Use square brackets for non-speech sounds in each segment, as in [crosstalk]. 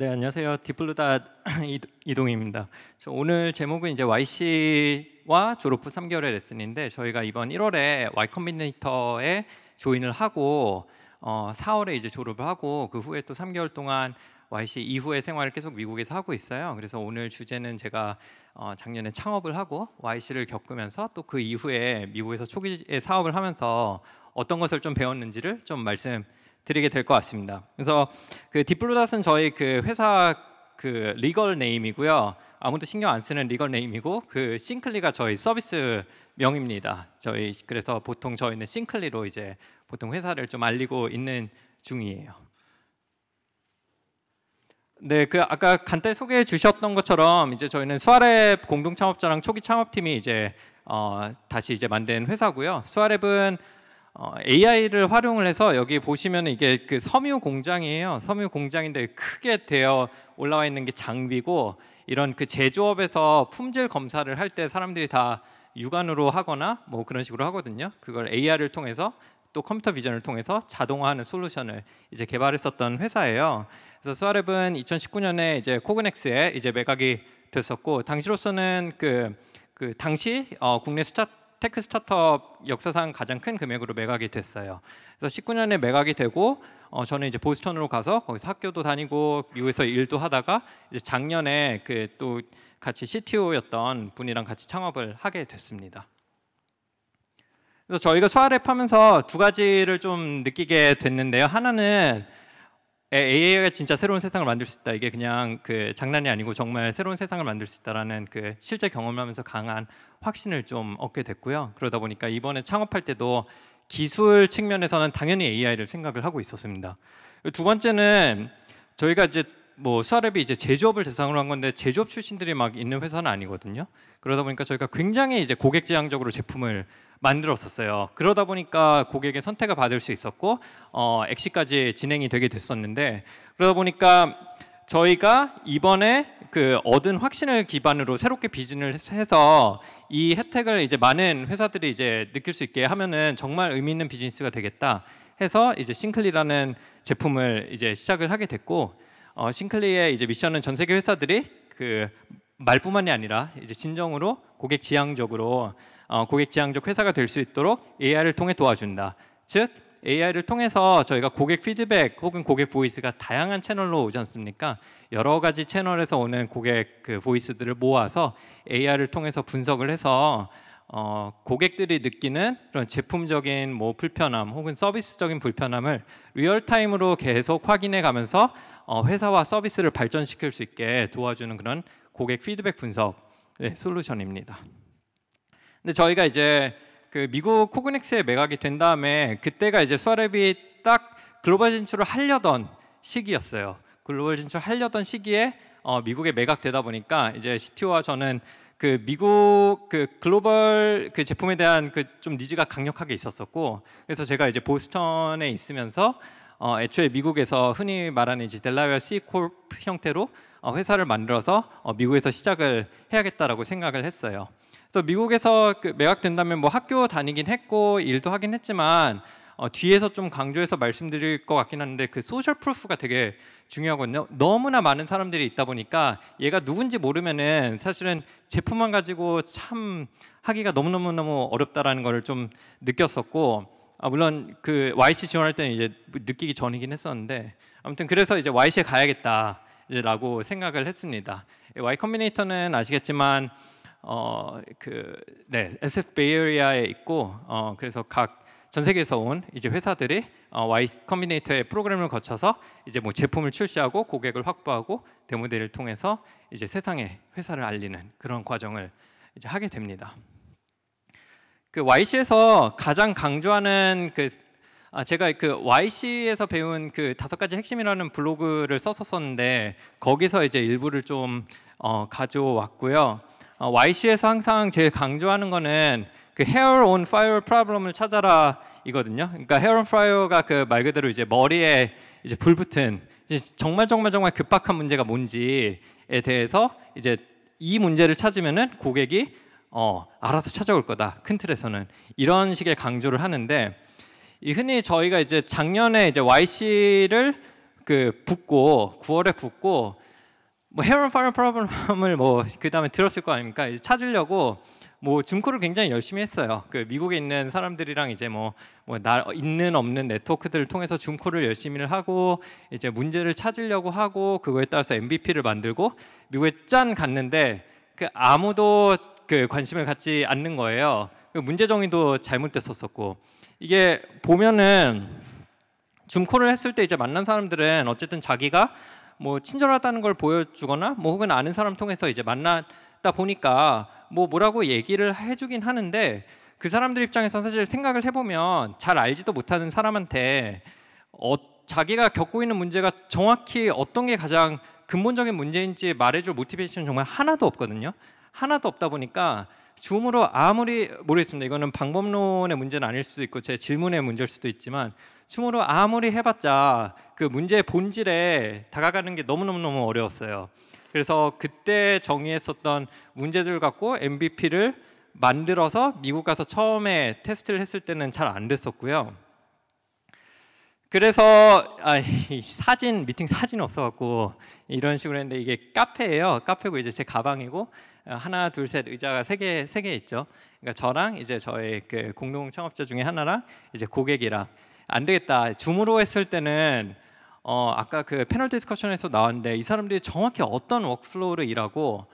네 안녕하세요 디플루다 [clears throat] 이동입니다. 오늘 제목은 이제 YC와 졸업 후 3개월의 레슨인데 저희가 이번 1월에 Y 컴비네이터에 조인을 하고 어, 4월에 이제 졸업을 하고 그 후에 또 3개월 동안 YC 이후의 생활을 계속 미국에서 하고 있어요. 그래서 오늘 주제는 제가 어, 작년에 창업을 하고 YC를 겪으면서 또 그 이후에 미국에서 초기 사업을 하면서 어떤 것을 좀 배웠는지를 좀 말씀. 드리게 될 것 같습니다. 그래서 그 딥블루닷은 저희 그 회사 그 리걸 네임이고요. 아무도 신경 안 쓰는 리걸 네임이고 그 싱클리가 저희 서비스 명입니다. 저희 그래서 보통 저희는 싱클리로 이제 보통 회사를 좀 알리고 있는 중이에요. 네, 그 아까 간단히 소개해 주셨던 것처럼 이제 저희는 수아랩 공동 창업자랑 초기 창업팀이 이제 어, 다시 이제 만든 회사고요. 수아랩은 어, AI를 활용을 해서 여기 보시면 이게 그 섬유 공장이에요. 섬유 공장인데 크게 되어 올라와 있는 게 장비고 이런 그 제조업에서 품질 검사를 할 때 사람들이 다 육안으로 하거나 뭐 그런 식으로 하거든요. 그걸 AI를 통해서 또 컴퓨터 비전을 통해서 자동화하는 솔루션을 이제 개발했었던 회사예요. 그래서 수아랩은 2019년에 이제 코그넥스에 이제 매각이 됐었고 당시로서는 그, 그 당시 어, 국내 스타 트 테크 스타트업 역사상 가장 큰 금액으로 매각이 됐어요. 그래서 19년에 매각이 되고 어, 저는 이제 보스턴으로 가서 거기서 학교도 다니고 미국에서 일도 하다가 이제 작년에 그 또 같이 CTO였던 분이랑 같이 창업을 하게 됐습니다. 그래서 저희가 소아랩 하면서 두 가지를 좀 느끼게 됐는데요. 하나는 예, AI가 진짜 새로운 세상을 만들 수 있다. 이게 그냥 그 장난이 아니고 정말 새로운 세상을 만들 수 있다라는 그 실제 경험하면서 강한 확신을 좀 얻게 됐고요. 그러다 보니까 이번에 창업할 때도 기술 측면에서는 당연히 AI를 생각을 하고 있었습니다. 두 번째는 저희가 이제 뭐 수아랩이 이제 제조업을 대상으로 한 건데 제조업 출신들이 막 있는 회사는 아니거든요. 그러다 보니까 저희가 굉장히 이제 고객 지향적으로 제품을 만들었었어요. 그러다 보니까 고객의 선택을 받을 수 있었고 어, 엑시까지 진행이 되게 됐었는데 그러다 보니까 저희가 이번에 그 얻은 확신을 기반으로 새롭게 비즈니스를 해서 이 혜택을 이제 많은 회사들이 이제 느낄 수 있게 하면은 정말 의미 있는 비즈니스가 되겠다 해서 이제 싱클리라는 제품을 이제 시작을 하게 됐고 어, 싱클리의 이제 미션은 전 세계 회사들이 그 말뿐만이 아니라 이제 진정으로 고객 지향적으로 어, 고객 지향적 회사가 될 수 있도록 AI를 통해 도와준다. 즉 AI를 통해서 저희가 고객 피드백 혹은 고객 보이스가 다양한 채널로 오지 않습니까? 여러 가지 채널에서 오는 고객 그 보이스들을 모아서 AI를 통해서 분석을 해서 어, 고객들이 느끼는 그런 제품적인 뭐 불편함 혹은 서비스적인 불편함을 리얼타임으로 계속 확인해 가면서 어, 회사와 서비스를 발전시킬 수 있게 도와주는 그런 고객 피드백 분석 네, 솔루션입니다. 근데 저희가 이제 그 미국 코그넥스에 매각이 된 다음에 그때가 이제 수아랩이 딱 글로벌 진출을 하려던 시기였어요. 글로벌 진출 하려던 시기에 어, 미국에 매각되다 보니까 이제 시티오와 저는 그 미국 그 글로벌 그 제품에 대한 그 좀 니즈가 강력하게 있었었고 그래서 제가 이제 보스턴에 있으면서 어, 애초에 미국에서 흔히 말하는 이제 델라웨어 C콜 형태로 어, 회사를 만들어서 어, 미국에서 시작을 해야겠다라고 생각을 했어요. 그래서 미국에서 그 매각된다면 뭐 학교 다니긴 했고 일도 하긴 했지만 어, 뒤에서 좀 강조해서 말씀드릴 것 같긴 한데 그 소셜 프루프가 되게 중요하거든요. 너무나 많은 사람들이 있다 보니까 얘가 누군지 모르면은 사실은 제품만 가지고 참 하기가 너무너무 너무 어렵다라는 걸좀 느꼈었고 아, 물론 그 YC 지원할 때는 이제 느끼기 전이긴 했었는데 아무튼 그래서 이제 YC에 가야겠다라고 생각을 했습니다. Y 컴비네이터는 아시겠지만 어, 그, 네, SF 베이어리아에 있고 어, 그래서 각 전 세계에서 온 이제 회사들이 어, Y 컴비네이터의 프로그램을 거쳐서 이제 뭐 제품을 출시하고 고객을 확보하고 데모델을 통해서 이제 세상에 회사를 알리는 그런 과정을 이제 하게 됩니다. 그 YC에서 가장 강조하는 그 아, 제가 그 YC에서 배운 그 다섯 가지 핵심이라는 블로그를 썼었었는데 거기서 이제 일부를 좀 어, 가져왔고요. 어, YC에서 항상 제일 강조하는 거는 그 hair on fire problem을 찾아라 이거든요. 그러니까 hair on fire가 그 말 그대로 이제 머리에 이제 불 붙은 정말 정말 정말 급박한 문제가 뭔지에 대해서 이제 이 문제를 찾으면은 고객이 어, 알아서 찾아올 거다. 큰 틀에서는 이런 식의 강조를 하는데 흔히 저희가 이제 작년에 이제 YC를 그 붙고 9월에 붙고 뭐 헤런 파런 이프로그램을뭐 그다음에 들었을 거 아닙니까? 찾으려고 뭐중콜를 굉장히 열심히 했어요. 그 미국에 있는 사람들이랑 이제 뭐 뭐나 있는 없는 네트워크들을 통해서 중콜를 열심히 하고 이제 문제를 찾으려고 하고 그거에 따라서 MVP를 만들고 미국에 짠 갔는데 그 아무도 그 관심을 갖지 않는 거예요. 그 문제 정의도 잘못됐었었고 이게 보면은 중코를 했을 때 이제 만난 사람들은 어쨌든 자기가 뭐 친절하다는 걸 보여주거나 뭐 혹은 아는 사람 통해서 이제 만났다 보니까 뭐 뭐라고 얘기를 해주긴 하는데 그 사람들 입장에서 사실 생각을 해보면 잘 알지도 못하는 사람한테 어, 자기가 겪고 있는 문제가 정확히 어떤 게 가장 근본적인 문제인지 말해줄 모티베이션 정말 하나도 없거든요. 하나도 없다 보니까 줌으로 아무리 모르겠습니다. 이거는 방법론의 문제는 아닐 수도 있고 제 질문의 문제일 수도 있지만 춤으로 아무리 해봤자 그 문제의 본질에 다가가는 게 너무너무너무 어려웠어요. 그래서 그때 정의했었던 문제들 갖고 MVP를 만들어서 미국 가서 처음에 테스트를 했을 때는 잘 안 됐었고요. 그래서 아, 사진 미팅 사진 없어갖고 이런 식으로 했는데 이게 카페예요. 카페고 이제 제 가방이고 아, 하나 둘 셋 의자가 세 개 세 개 있죠. 그러니까 저랑 이제 저의 그 공동 창업자 중에 하나랑 이제 고객이랑 안 되겠다. 줌으로 했을 때는 어, 아까 그 패널 디스커션에서 나왔는데 이 사람들이 정확히 어떤 워크플로우를 일하고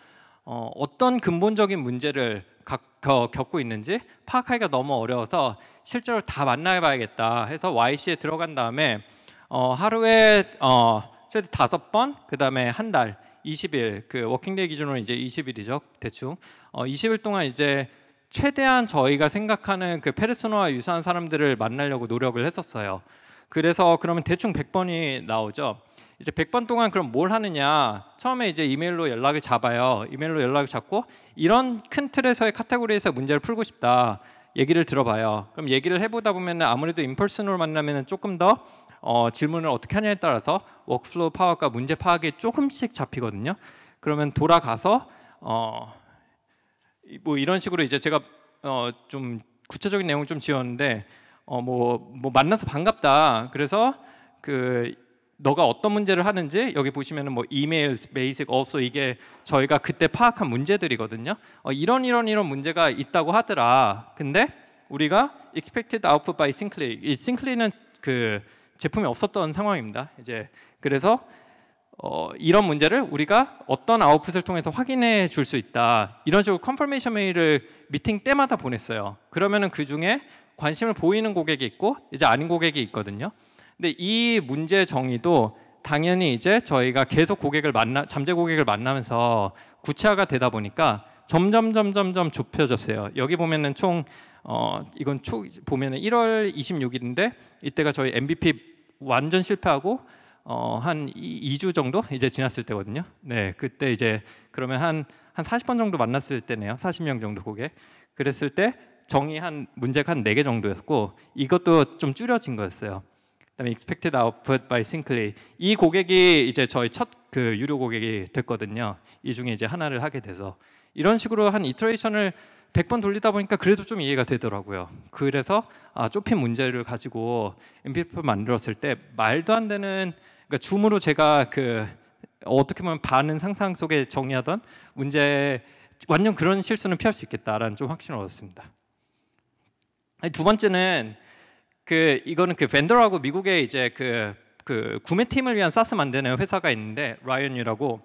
어, 어떤 근본적인 문제를 각, 겨, 겪고 있는지 파악하기가 너무 어려워서 실제로 다 만나봐야겠다 해서 YC에 들어간 다음에 어, 하루에 어, 최대 다섯 번, 그 다음에 한 달, 20일, 그 워킹데이 기준으로 이제 20일이죠 대충. 어, 20일 동안 이제 최대한 저희가 생각하는 그 페르소나와 유사한 사람들을 만나려고 노력을 했었어요. 그래서 그러면 대충 100번이 나오죠. 이제 100번 동안 그럼 뭘 하느냐? 처음에 이제 이메일로 연락을 잡아요. 이메일로 연락을 잡고 이런 큰 틀에서의 카테고리에서 문제를 풀고 싶다. 얘기를 들어봐요. 그럼 얘기를 해보다 보면 아무래도 인펄슨으로 만나면 조금 더 어, 질문을 어떻게 하냐에 따라서 워크플로우 파악과 문제 파악이 조금씩 잡히거든요. 그러면 돌아가서 어, 뭐 이런 식으로 이제 제가 어좀 구체적인 내용을 좀 지었는데 어뭐뭐 뭐 만나서 반갑다. 그래서 그 너가 어떤 문제를 하는지 여기 보시면은 뭐 이메일, 베이직, 어서 이게 저희가 그때 파악한 문제들이거든요. 어, 이런 이런 이런 문제가 있다고 하더라. 근데 우리가 expected output by Syncly, 이 Syncly는 그 제품이 없었던 상황입니다. 이제 그래서 어, 이런 문제를 우리가 어떤 아웃풋을 통해서 확인해 줄 수 있다. 이런 식으로 컨퍼메이션 메일을 미팅 때마다 보냈어요. 그러면은 그 중에 관심을 보이는 고객이 있고 이제 아닌 고객이 있거든요. 근데 이 문제 정의도 당연히 이제 저희가 계속 고객을 만나 잠재 고객을 만나면서 구체화가 되다 보니까 점점 점점 점 좁혀졌어요. 여기 보면은 총 어, 이건 초 보면은 1월 26일인데 이때가 저희 MVP 완전 실패하고 어, 한 2주 정도 이제 지났을 때거든요. 네, 그때 이제 그러면 한 한 40번 정도 만났을 때네요. 40명 정도 고객. 그랬을 때 정의 한 문제가 한 4개 정도였고 이것도 좀 줄여진 거였어요. 그다음에 expected output by Syncly 이 고객이 이제 저희 첫 그 유료 고객이 됐거든요. 이 중에 이제 하나를 하게 돼서 이런 식으로 한 이터레이션을 100번 돌리다 보니까 그래도 좀 이해가 되더라고요. 그래서 아, 좁힌 문제를 가지고 MVP 만들었을 때 말도 안 되는 그러니까 줌으로 제가 그 어떻게 보면 반은 상상 속에 정리하던 문제 완전 그런 실수는 피할 수 있겠다라는 좀 확신을 얻었습니다. 두 번째는 그 이거는 그 벤더라고 미국에 이제 그, 그 구매팀을 위한 사스 만드는 회사가 있는데 라이언이라고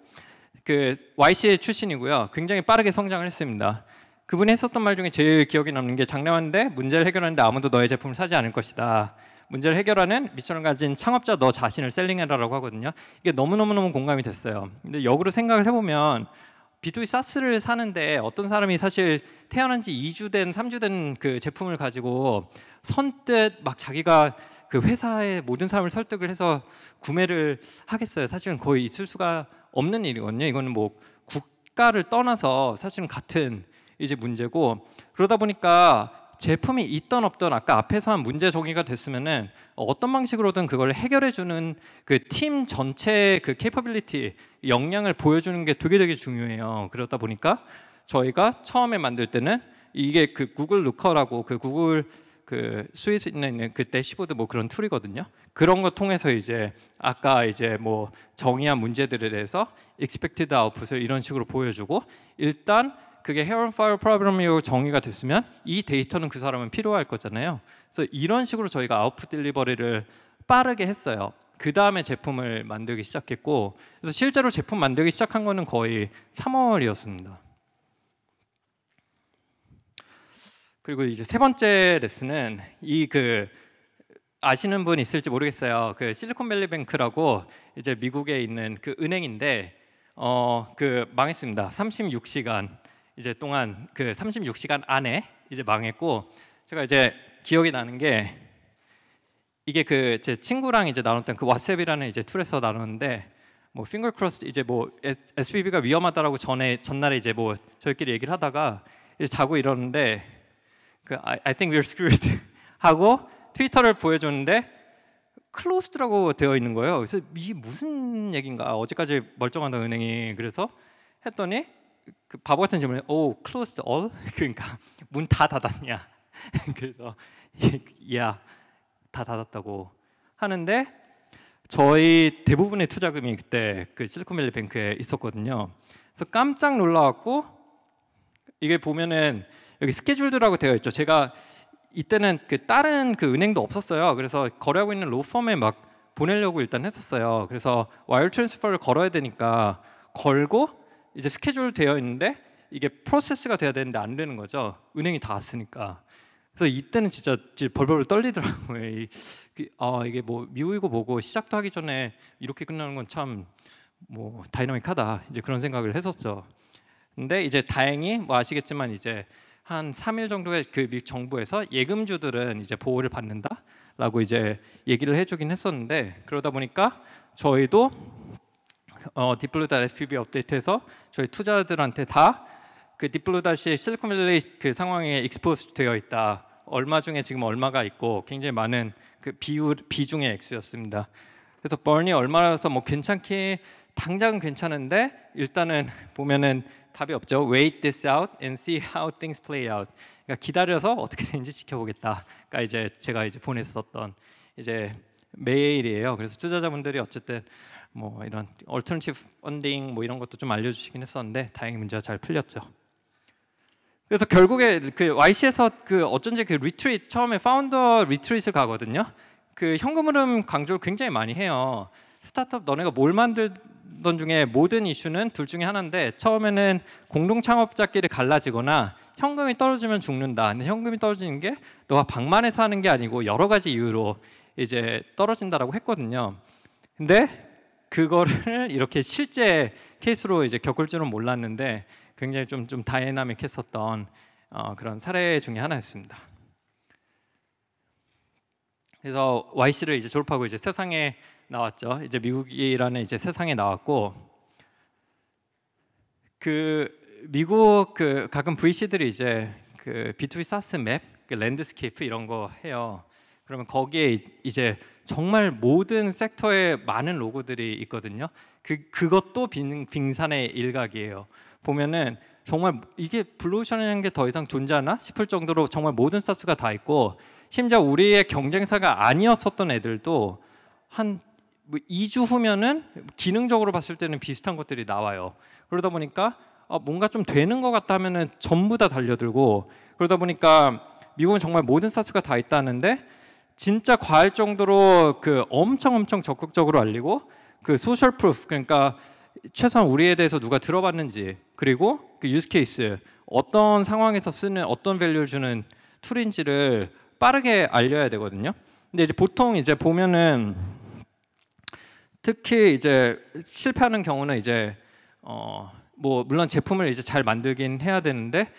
그 YC 출신이고요. 굉장히 빠르게 성장을 했습니다. 그분이 했었던 말 중에 제일 기억에 남는 게 장난한데 문제를 해결하는데 아무도 너의 제품을 사지 않을 것이다. 문제를 해결하는 미션을 가진 창업자 너 자신을 셀링해라라고 하거든요. 이게 너무너무너무 공감이 됐어요. 근데 역으로 생각을 해보면 B2B 사스를 사는데 어떤 사람이 사실 태어난 지 2주 된, 3주 된그 제품을 가지고 선뜻 막 자기가 그 회사의 모든 사람을 설득을 해서 구매를 하겠어요. 사실은 거의 있을 수가 없는 일이거든요. 이거는 뭐 국가를 떠나서 사실은 같은 이제 문제고 그러다 보니까 제품이 있던 없던 아까 앞에서 한 문제 정의가 됐으면은 어떤 방식으로든 그걸 해결해 주는 그 팀 전체의 그 캐퍼빌리티 그 역량을 보여주는 게 되게 되게 중요해요. 그러다 보니까 저희가 처음에 만들 때는 이게 그 구글 루커라고 그 구글 그스위스 있는 그 대시보드 뭐 그런 툴이거든요. 그런 거 통해서 이제 아까 이제 뭐 정의한 문제들에 대해서 익스펙티드 아웃풋을 이런 식으로 보여주고 일단 그게 헤어런 파일 프로그램이라 정의가 됐으면 이 데이터는 그 사람은 필요할 거잖아요. 그래서 이런 식으로 저희가 아웃풋 딜리버리를 빠르게 했어요. 그 다음에 제품을 만들기 시작했고 그래서 실제로 제품 만들기 시작한 거는 거의 3월이었습니다. 그리고 이제 세 번째 레슨은 이 그 아시는 분 있을지 모르겠어요. 그 실리콘밸리 뱅크라고 이제 미국에 있는 그 은행인데 어 그 망했습니다. 36시간 이제 동안 그 36시간 안에 이제 망했고 제가 이제 기억이 나는 게 이게 그 제 친구랑 이제 나눴던 그 왓셉이라는 이제 툴에서 나눴는데 뭐 핑거 크로스 이제 뭐 s b b 가 위험하다라고 전에 전날에 이제 뭐 저희끼리 얘기를 하다가 자고 이러는데그 I, I think we're screwed [laughs] 하고 트위터를 보여줬는데 클로스드라고 되어 있는 거예요. 그래서 이게 무슨 얘긴가? 어제까지 멀쩡한 은행이 그래서 했더니 그 바보 같은 질문에 오 oh, closed all [laughs] 그러니까 문 다 닫았냐 [laughs] 그래서 야다 [laughs] 닫았다고 하는데 저희 대부분의 투자금이 그때 그 실리콘밸리 뱅크에 있었거든요. 그래서 깜짝 놀라갖고 이게 보면은 여기 스케줄드라고 되어 있죠. 제가 이때는 그 다른 그 은행도 없었어요. 그래서 거래하고 있는 로펌에 막 보내려고 일단 했었어요. 그래서 와이어 트랜스퍼를 걸어야 되니까 걸고 이제 스케줄 되어 있는데 이게 프로세스가 돼야 되는데 안 되는 거죠. 은행이 다 왔으니까. 그래서 이때는 진짜 벌벌 떨리더라고요. 이, 그, 아 이게 뭐 미우이고 뭐고 시작도 하기 전에 이렇게 끝나는 건 참뭐 다이나믹하다 이제 그런 생각을 했었죠. 근데 이제 다행히 뭐 아시겠지만 이제 한 3일 정도에그 미국 정부에서 예금주들은 이제 보호를 받는다라고 이제 얘기를 해주긴 했었는데 그러다 보니까 저희도 어, 딥블루닷 SPB 업데이트해서 저희 투자자들한테 다그딥블루닷이 실리콘밸리 그 상황에 익스포스 되어 있다. 얼마 중에 지금 얼마가 있고 굉장히 많은 그 비율 비중의 액수였습니다. 그래서 번이 얼마라서 뭐 괜찮게 당장은 괜찮은데 일단은 보면은 답이 없죠. Wait this out and see how things play out. 그러니까 기다려서 어떻게 되는지 지켜보겠다. 그러니까 이제 제가 이제 보냈었던 이제 메일이에요. 그래서 투자자분들이 어쨌든 뭐 이런 얼터너티브 펀딩 뭐 이런 것도 좀 알려주시긴 했었는데 다행히 문제가 잘 풀렸죠. 그래서 결국에 그 YC에서 그 어쩐지 그 리트릿 처음에 파운더 리트릿을 가거든요. 그 현금 흐름 강조를 굉장히 많이 해요. 스타트업 너네가 뭘 만들던 중에 모든 이슈는 둘 중에 하나인데 처음에는 공동 창업자끼리 갈라지거나 현금이 떨어지면 죽는다. 근데 현금이 떨어지는 게 너가 방만해서 하는 게 아니고 여러 가지 이유로 이제 떨어진다라고 했거든요. 근데 그거를 [laughs] 이렇게 실제 케이스로 이제 겪을 줄은 몰랐는데 굉장히 좀 좀 다이나믹했었던 어, 그런 사례 중에 하나였습니다. 그래서 Y 씨를 이제 졸업하고 이제 세상에 나왔죠. 이제 미국이라는 이제 세상에 나왔고 그 미국 그 가끔 VC들이 이제 그 B2B 사스 맵, 그 랜드스케이프 이런 거 해요. 그러면 거기에 이제 정말 모든 섹터에 많은 로고들이 있거든요. 그 그것도 빙, 빙산의 일각이에요. 보면은 정말 이게 블루오션이라는 게 더 이상 존재하나 싶을 정도로 정말 모든 사스가다 있고 심지어 우리의 경쟁사가 아니었었던 애들도 한 2주 뭐 후면은 기능적으로 봤을 때는 비슷한 것들이 나와요. 그러다 보니까 아, 뭔가 좀 되는 것 같다 하면은 전부 다 달려들고 그러다 보니까 미국은 정말 모든 사스가 다 있다는데 진짜 과할 정도로 그 엄청 엄청 적극적으로 알리고 그 소셜 프루프 그러니까 최소한 우리에 대해서 누가 들어봤는지 그리고 그 유스 케이스 어떤 상황에서 쓰는 어떤 밸류를 주는 툴인지를 빠르게 알려야 되거든요. 근데 이제 보통 이제 보면은 특히 이제 실패하는 경우는 이제 어 뭐 물론 제품을 이제 잘 만들긴 해야 되는데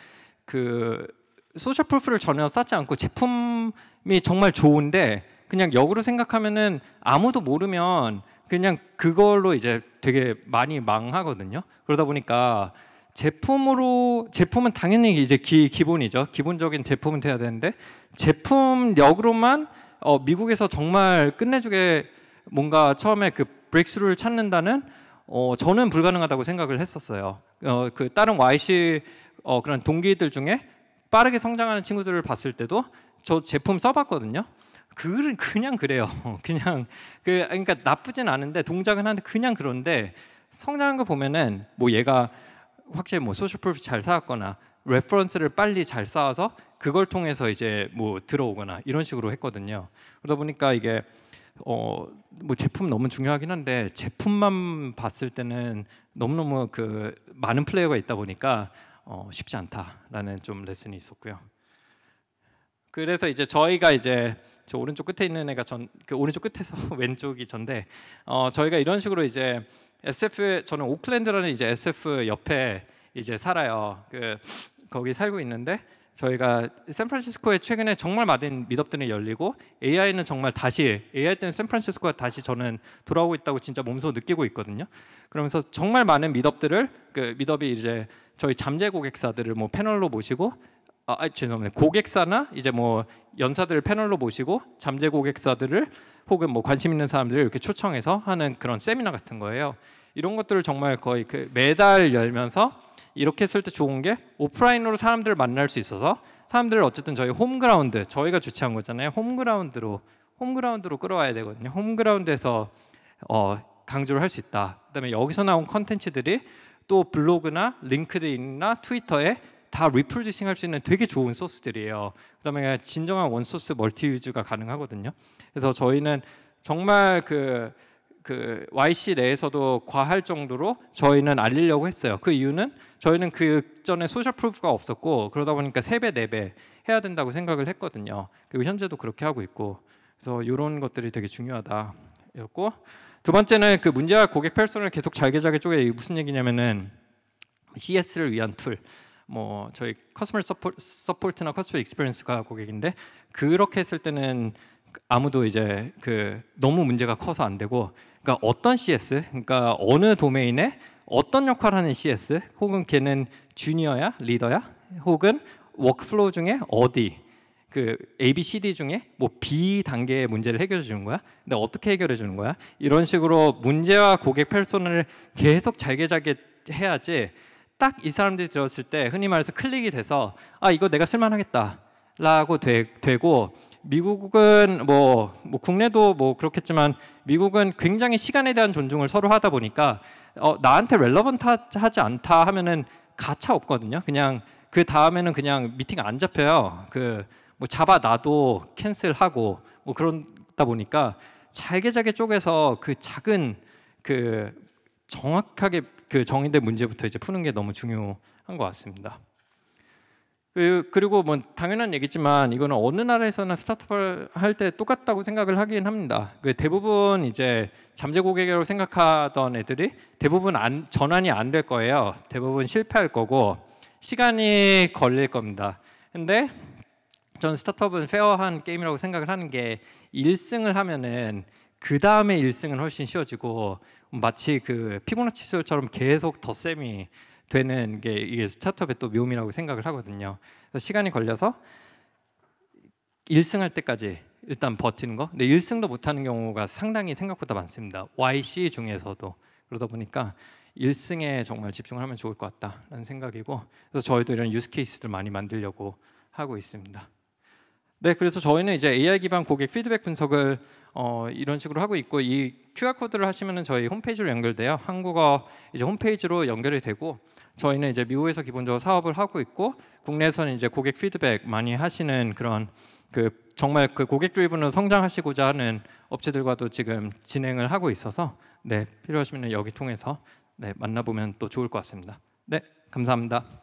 그 소셜 프루프를 전혀 쌓지 않고 제품이 정말 좋은데 그냥 역으로 생각하면은 아무도 모르면 그냥 그걸로 이제 되게 많이 망하거든요. 그러다 보니까 제품으로 제품은 당연히 이제 기, 기본이죠. 기본적인 제품은 돼야 되는데 제품역으로만 어, 미국에서 정말 끝내주게 뭔가 처음에 그브렉스를 찾는다는 어, 저는 불가능하다고 생각을 했었어요. 어, 그 다른 YC 어, 그런 동기들 중에 빠르게 성장하는 친구들을 봤을 때도 저 제품 써봤거든요. 그 그냥 그래요. [laughs] 그냥 그 그러니까 나쁘진 않은데 동작은 하는데 그냥 그런데 성장한 거 보면은 뭐 얘가 확실히 뭐 소셜 프루프 잘 쌓았거나 레퍼런스를 빨리 잘 쌓아서 그걸 통해서 이제 뭐 들어오거나 이런 식으로 했거든요. 그러다 보니까 이게 어 뭐 제품 너무 중요하긴 한데 제품만 봤을 때는 너무너무 그 많은 플레이어가 있다 보니까 어, 쉽지 않다라는 좀 레슨이 있었고요. 그래서 이제 저희가 이제 저 오른쪽 끝에 있는 애가 전그 오른쪽 끝에서 [laughs] 왼쪽이 전데 어, 저희가 이런 식으로 이제 SF 저는 오클랜드라는 이제 SF 옆에 이제 살아요. 그 거기 살고 있는데 저희가 샌프란시스코에 최근에 정말 많은 미덥들이 열리고 AI는 정말 다시 AI 때문에 샌프란시스코가 다시 저는 돌아오고 있다고 진짜 몸소 느끼고 있거든요. 그러면서 정말 많은 미덥들을 그 미덥이 이제 저희 잠재 고객사들을 뭐 패널로 모시고 아, 죄송합니다. 고객사나 이제 뭐 연사들을 패널로 모시고 잠재 고객사들을 혹은 뭐 관심 있는 사람들을 이렇게 초청해서 하는 그런 세미나 같은 거예요. 이런 것들을 정말 거의 그 매달 열면서 이렇게 했을 때 좋은 게 오프라인으로 사람들을 만날 수 있어서 사람들을 어쨌든 저희 홈그라운드 저희가 주최한 거잖아요. 홈그라운드로 홈그라운드로 끌어와야 되거든요. 홈그라운드에서 어, 강조를 할 수 있다. 그다음에 여기서 나온 컨텐츠들이 또 블로그나 링크드인이나 트위터에 다 리프로듀싱 할 수 있는 되게 좋은 소스들이에요. 그다음에 진정한 원소스 멀티 유즈가 가능하거든요. 그래서 저희는 정말 그, 그 YC 내에서도 과할 정도로 저희는 알리려고 했어요. 그 이유는 저희는 그 전에 소셜 프루프가 없었고 그러다 보니까 세배네배 네 해야 된다고 생각을 했거든요. 그리고 현재도 그렇게 하고 있고 그래서 이런 것들이 되게 중요하다였고 두 번째는 그 문제와 고객 펠소를 계속 잘게 잘게 쪼개 무슨 얘기냐면은 CS를 위한 툴. 뭐 저희 커스터 서포트나 커스터 익스피리언스가 고객인데 그렇게 했을 때는 아무도 이제 그 너무 문제가 커서 안 되고 그러니까 어떤 CS 그러니까 어느 도메인에 어떤 역할을 하는 CS 혹은 걔는 주니어야 리더야 혹은 워크플로우 중에 어디 그 A, B, C, D 중에 뭐 B 단계의 문제를 해결해 주는 거야? 근데 어떻게 해결해 주는 거야? 이런 식으로 문제와 고객 펠소나를 계속 잘게 잘게 해야지 딱 이 사람들이 들었을 때 흔히 말해서 클릭이 돼서 아 이거 내가 쓸만하겠다라고 되, 고 미국은 뭐, 뭐 국내도 뭐 그렇겠지만 미국은 굉장히 시간에 대한 존중을 서로 하다 보니까 어, 나한테 렐러번트하지 않다 하면은 가차 없거든요. 그냥 그 다음에는 그냥 미팅 안 잡혀요. 그뭐 잡아놔도 캔슬하고 뭐 그러다 보니까 잘게 잘게 쪼개서 그 작은 그 정확하게 그 정의된 문제부터 이제 푸는 게 너무 중요한 것 같습니다. 그, 리고뭐 당연한 얘기지만 이거는 어느 나라에서나 스타트업을 할 때 똑같다고 생각을 하긴 합니다. 그 대부분 이제 잠재 고객이라고 생각하던 애들이 대부분 안, 전환이 안 될 거예요. 대부분 실패할 거고 시간이 걸릴 겁니다. 근데 저는 스타트업은 페어한 게임이라고 생각을 하는 게 1승을 하면은 그 다음에 1승은 훨씬 쉬워지고 마치 그 피보나치 기처럼 계속 덧셈이 되는 게 이게 스타트업의 또 묘미라고 생각을 하거든요. 그래서 시간이 걸려서 1승 할 때까지 일단 버티는 거. 근데 1승도 못 하는 경우가 상당히 생각보다 많습니다. YC 중에서도 그러다 보니까 1승에 정말 집중을 하면 좋을 것 같다라는 생각이고 그래서 저희도 이런 유스 케이스들 많이 만들려고 하고 있습니다. 네, 그래서 저희는 이제 AI 기반 고객 피드백 분석을 어, 이런 식으로 하고 있고 이 QR 코드를 하시면은 저희 홈페이지로 연결돼요. 한국어 이제 홈페이지로 연결이 되고 저희는 이제 미국에서 기본적으로 사업을 하고 있고 국내에서는 이제 고객 피드백 많이 하시는 그런 그 정말 그 고객 주리븐으로 성장하시고자 하는 업체들과도 지금 진행을 하고 있어서 네 필요하시면 여기 통해서 네 만나보면 또 좋을 것 같습니다. 네 감사합니다.